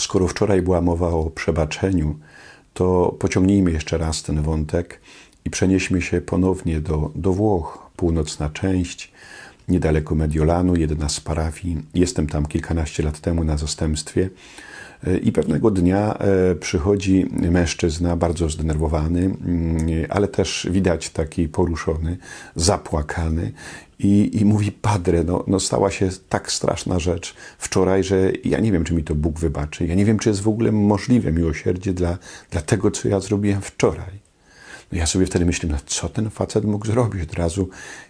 skoro wczoraj była mowa o przebaczeniu, to pociągnijmy jeszcze raz ten wątek i przenieśmy się ponownie do, do Włoch, północna część, niedaleko Mediolanu, jedna z parafii. Jestem tam kilkanaście lat temu na zastępstwie. I pewnego dnia e, przychodzi mężczyzna, bardzo zdenerwowany, mm, ale też widać taki poruszony, zapłakany i, i mówi: Padre, no, no stała się tak straszna rzecz wczoraj, że ja nie wiem, czy mi to Bóg wybaczy. Ja nie wiem, czy jest w ogóle możliwe miłosierdzie dla, dla tego, co ja zrobiłem wczoraj. No ja sobie wtedy myślę, no co ten facet mógł zrobić? Od razu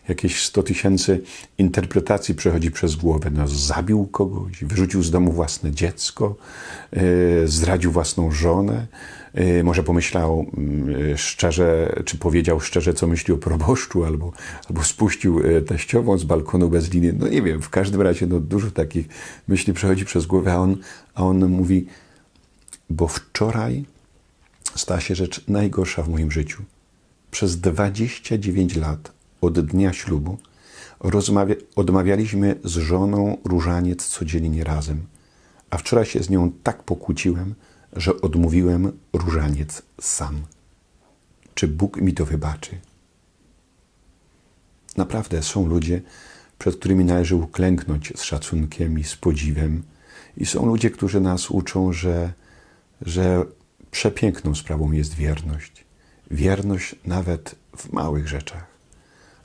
jakieś 100 tysięcy interpretacji przechodzi przez głowę. No zabił kogoś, wyrzucił z domu własne dziecko, y, zdradził własną żonę, y, może pomyślał mm, y, szczerze, czy powiedział szczerze, co myśli o proboszczu, albo, albo spuścił teściową z balkonu bez liny. No nie wiem, w każdym razie no, dużo takich myśli przechodzi przez głowę, a on, a on mówi, bo wczoraj stała się rzecz najgorsza w moim życiu. Przez 29 lat od dnia ślubu rozmawia- odmawialiśmy z żoną różaniec codziennie razem, a wczoraj się z nią tak pokłóciłem, że odmówiłem różaniec sam. Czy Bóg mi to wybaczy? Naprawdę są ludzie, przed którymi należy uklęknąć z szacunkiem i z podziwem, i są ludzie, którzy nas uczą, że, że Przepiękną sprawą jest wierność. Wierność nawet w małych rzeczach,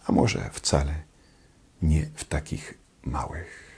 a może wcale nie w takich małych.